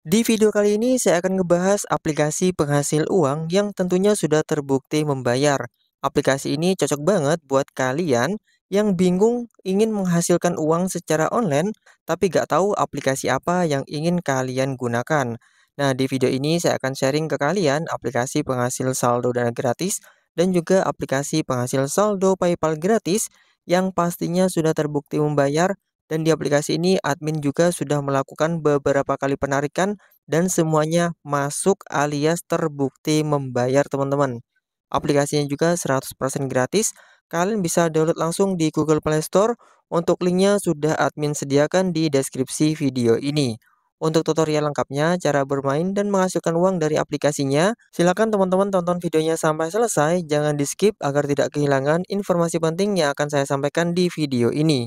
Di video kali ini saya akan ngebahas aplikasi penghasil uang yang tentunya sudah terbukti membayar. Aplikasi ini cocok banget buat kalian yang bingung ingin menghasilkan uang secara online tapi gak tahu aplikasi apa yang ingin kalian gunakan. Nah di video ini saya akan sharing ke kalian aplikasi penghasil saldo dana gratis dan juga aplikasi penghasil saldo PayPal gratis yang pastinya sudah terbukti membayar dan di aplikasi ini admin juga sudah melakukan beberapa kali penarikan dan semuanya masuk alias terbukti membayar teman-teman. Aplikasinya juga 100% gratis. Kalian bisa download langsung di Google Play Store. Untuk linknya sudah admin sediakan di deskripsi video ini. Untuk tutorial lengkapnya, cara bermain dan menghasilkan uang dari aplikasinya, silakan teman-teman tonton videonya sampai selesai, jangan di skip agar tidak kehilangan informasi penting yang akan saya sampaikan di video ini.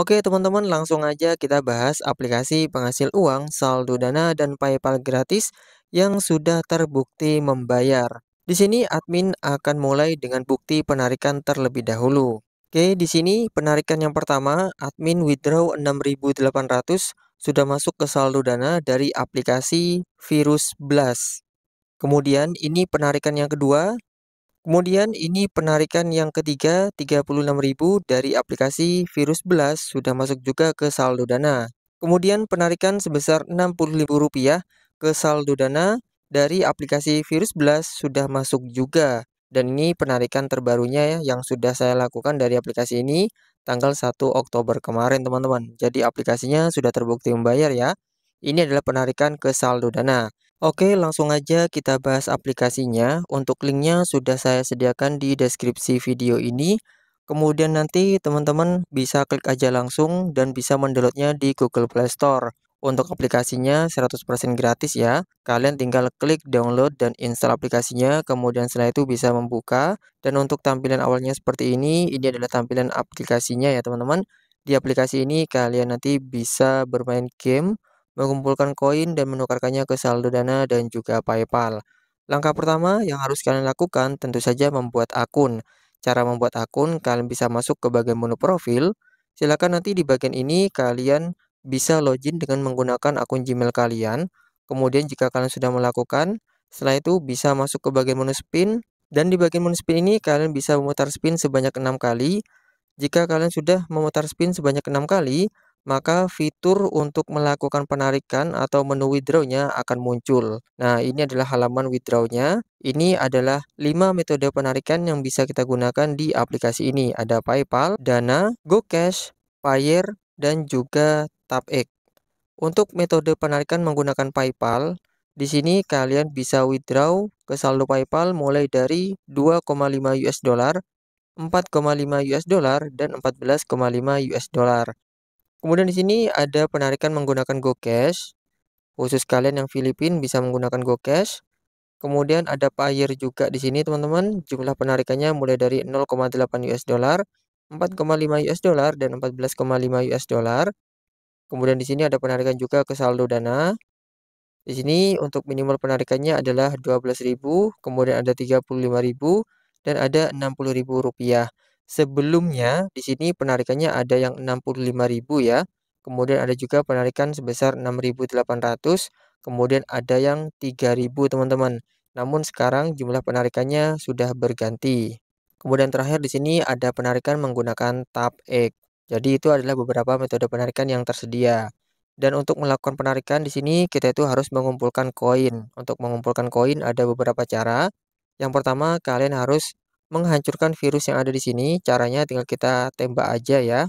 Oke teman-teman langsung aja kita bahas aplikasi penghasil uang, saldo dana, dan paypal gratis yang sudah terbukti membayar. Di sini admin akan mulai dengan bukti penarikan terlebih dahulu. Oke di sini penarikan yang pertama admin withdraw 6800 sudah masuk ke saldo dana dari aplikasi virus blast. Kemudian ini penarikan yang kedua Kemudian ini penarikan yang ketiga 36.000 dari aplikasi Virus Blast sudah masuk juga ke saldo Dana. Kemudian penarikan sebesar Rp60.000 ke saldo Dana dari aplikasi Virus Blast sudah masuk juga. Dan ini penarikan terbarunya ya yang sudah saya lakukan dari aplikasi ini tanggal 1 Oktober kemarin teman-teman. Jadi aplikasinya sudah terbukti membayar ya. Ini adalah penarikan ke saldo Dana. Oke, langsung aja kita bahas aplikasinya. Untuk linknya sudah saya sediakan di deskripsi video ini. Kemudian nanti teman-teman bisa klik aja langsung dan bisa mendownloadnya di Google Play Store. Untuk aplikasinya 100% gratis ya. Kalian tinggal klik download dan install aplikasinya, kemudian setelah itu bisa membuka. Dan untuk tampilan awalnya seperti ini, ini adalah tampilan aplikasinya ya teman-teman. Di aplikasi ini kalian nanti bisa bermain game mengumpulkan koin dan menukarkannya ke saldo Dana dan juga PayPal. Langkah pertama yang harus kalian lakukan tentu saja membuat akun. Cara membuat akun, kalian bisa masuk ke bagian menu profil. Silakan nanti di bagian ini kalian bisa login dengan menggunakan akun Gmail kalian. Kemudian jika kalian sudah melakukan, setelah itu bisa masuk ke bagian menu spin. Dan di bagian menu spin ini kalian bisa memutar spin sebanyak 6 kali. Jika kalian sudah memutar spin sebanyak 6 kali, maka fitur untuk melakukan penarikan atau menu withdrawnya akan muncul. Nah, ini adalah halaman withdrawnya. Ini adalah 5 metode penarikan yang bisa kita gunakan di aplikasi ini. Ada PayPal, Dana, GoCash, Payeer, dan juga TapX. Untuk metode penarikan menggunakan PayPal, di sini kalian bisa withdraw ke saldo PayPal mulai dari 2,5 US dollar, 4,5 US dollar dan 14,5 US dollar. Kemudian di sini ada penarikan menggunakan GoCash. Khusus kalian yang Filipin bisa menggunakan GoCash. Kemudian ada payer juga di sini teman-teman. Jumlah penarikannya mulai dari 0,8 US dollar, 4,5 US dollar dan 14,5 US dollar. Kemudian di sini ada penarikan juga ke saldo dana. Di sini untuk minimal penarikannya adalah 12.000, kemudian ada 35.000 dan ada 60.000 rupiah sebelumnya di sini penarikannya ada yang 65.000 ya. Kemudian ada juga penarikan sebesar 6.800, kemudian ada yang 3.000 teman-teman. Namun sekarang jumlah penarikannya sudah berganti. Kemudian terakhir di sini ada penarikan menggunakan X. Jadi itu adalah beberapa metode penarikan yang tersedia. Dan untuk melakukan penarikan di sini kita itu harus mengumpulkan koin. Untuk mengumpulkan koin ada beberapa cara. Yang pertama kalian harus menghancurkan virus yang ada di sini. Caranya tinggal kita tembak aja ya.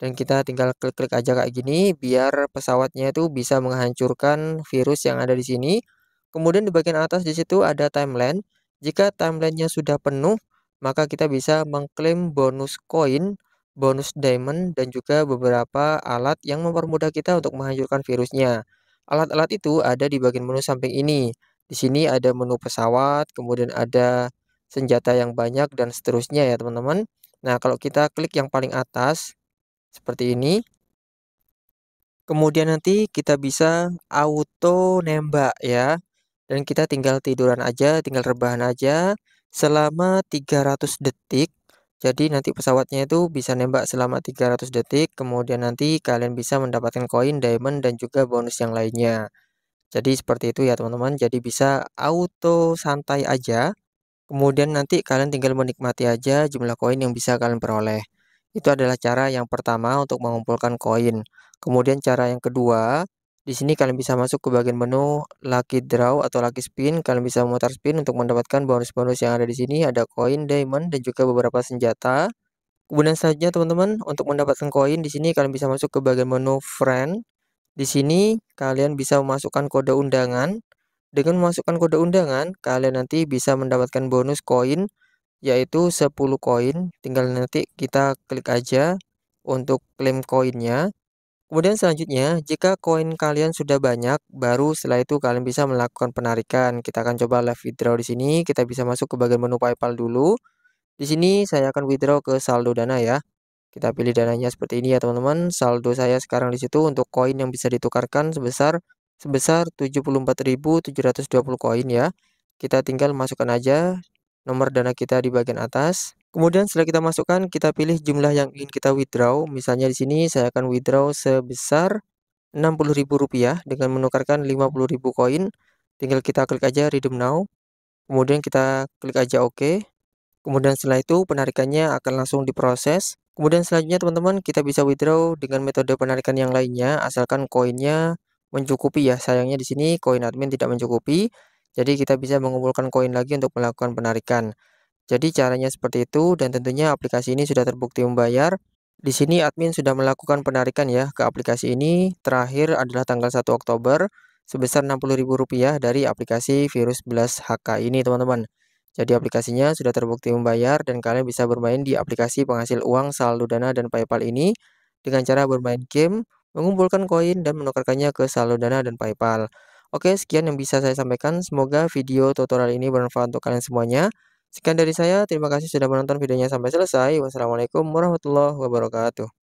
Dan kita tinggal klik-klik aja kayak gini biar pesawatnya itu bisa menghancurkan virus yang ada di sini. Kemudian di bagian atas di situ ada timeline. Jika timelinenya sudah penuh, maka kita bisa mengklaim bonus koin, bonus diamond, dan juga beberapa alat yang mempermudah kita untuk menghancurkan virusnya. Alat-alat itu ada di bagian menu samping ini. Di sini ada menu pesawat, kemudian ada senjata yang banyak dan seterusnya ya teman-teman. Nah kalau kita klik yang paling atas seperti ini. Kemudian nanti kita bisa auto nembak ya. Dan kita tinggal tiduran aja, tinggal rebahan aja selama 300 detik. Jadi nanti pesawatnya itu bisa nembak selama 300 detik, kemudian nanti kalian bisa mendapatkan koin, diamond, dan juga bonus yang lainnya. Jadi seperti itu ya teman-teman, jadi bisa auto santai aja Kemudian nanti kalian tinggal menikmati aja jumlah koin yang bisa kalian peroleh. Itu adalah cara yang pertama untuk mengumpulkan koin. Kemudian cara yang kedua, di sini kalian bisa masuk ke bagian menu Lucky Draw atau Lucky Spin. Kalian bisa memutar spin untuk mendapatkan bonus-bonus yang ada di sini. Ada koin, diamond, dan juga beberapa senjata. Kemudian saja teman-teman, untuk mendapatkan koin di sini kalian bisa masuk ke bagian menu friend. Di sini kalian bisa memasukkan kode undangan. Dengan memasukkan kode undangan, kalian nanti bisa mendapatkan bonus koin yaitu 10 koin. Tinggal nanti kita klik aja untuk klaim koinnya. Kemudian selanjutnya, jika koin kalian sudah banyak, baru setelah itu kalian bisa melakukan penarikan. Kita akan coba live withdraw di sini. Kita bisa masuk ke bagian menu PayPal dulu. Di sini saya akan withdraw ke saldo Dana ya. Kita pilih dananya seperti ini ya teman-teman. Saldo saya sekarang di situ untuk koin yang bisa ditukarkan sebesar sebesar 74.720 koin ya. Kita tinggal masukkan aja nomor dana kita di bagian atas. Kemudian setelah kita masukkan, kita pilih jumlah yang ingin kita withdraw. Misalnya di sini saya akan withdraw sebesar Rp60.000 dengan menukarkan 50.000 koin. Tinggal kita klik aja redeem now. Kemudian kita klik aja OK. Kemudian setelah itu penarikannya akan langsung diproses. Kemudian selanjutnya teman-teman kita bisa withdraw dengan metode penarikan yang lainnya asalkan koinnya mencukupi ya. Sayangnya di sini koin admin tidak mencukupi. Jadi kita bisa mengumpulkan koin lagi untuk melakukan penarikan. Jadi caranya seperti itu dan tentunya aplikasi ini sudah terbukti membayar. Di sini admin sudah melakukan penarikan ya ke aplikasi ini. Terakhir adalah tanggal 1 Oktober sebesar Rp60.000 dari aplikasi virus Blast hk ini teman-teman. Jadi aplikasinya sudah terbukti membayar dan kalian bisa bermain di aplikasi penghasil uang saldo Dana dan PayPal ini dengan cara bermain game mengumpulkan koin dan menukarkannya ke saldo Dana dan PayPal. Oke, sekian yang bisa saya sampaikan. Semoga video tutorial ini bermanfaat untuk kalian semuanya. Sekian dari saya, terima kasih sudah menonton videonya sampai selesai. Wassalamualaikum warahmatullahi wabarakatuh.